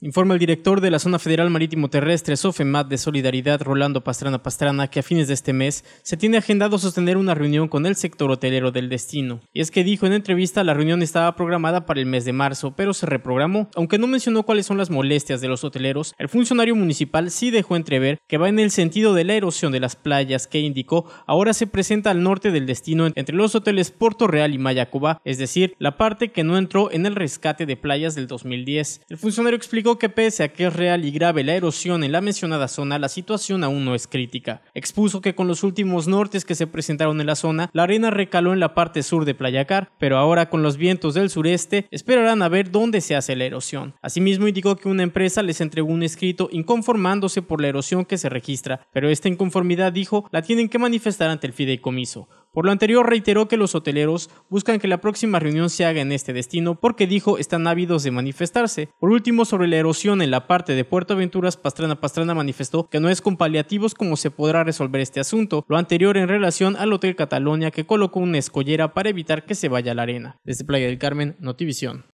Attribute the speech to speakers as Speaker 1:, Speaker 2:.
Speaker 1: Informa el director de la Zona Federal Marítimo Terrestre, SOFEMAT, de Solidaridad, Rolando Pastrana Pastrana, que a fines de este mes se tiene agendado sostener una reunión con el sector hotelero del destino. Y es que dijo en entrevista la reunión estaba programada para el mes de marzo, pero se reprogramó. Aunque no mencionó cuáles son las molestias de los hoteleros, el funcionario municipal sí dejó entrever que va en el sentido de la erosión de las playas que indicó ahora se presenta al norte del destino entre los hoteles Puerto Real y Mayacuba, es decir, la parte que no entró en el rescate de playas del 2010. El funcionario explica que pese a que es real y grave la erosión en la mencionada zona, la situación aún no es crítica. Expuso que con los últimos nortes que se presentaron en la zona, la arena recaló en la parte sur de Playacar, pero ahora con los vientos del sureste esperarán a ver dónde se hace la erosión. Asimismo indicó que una empresa les entregó un escrito inconformándose por la erosión que se registra, pero esta inconformidad dijo la tienen que manifestar ante el fideicomiso. Por lo anterior, reiteró que los hoteleros buscan que la próxima reunión se haga en este destino porque dijo están ávidos de manifestarse. Por último, sobre la erosión en la parte de Puerto Aventuras, Pastrana Pastrana manifestó que no es con paliativos como se podrá resolver este asunto, lo anterior en relación al Hotel Catalonia que colocó una escollera para evitar que se vaya a la arena. Desde Playa del Carmen, Notivisión.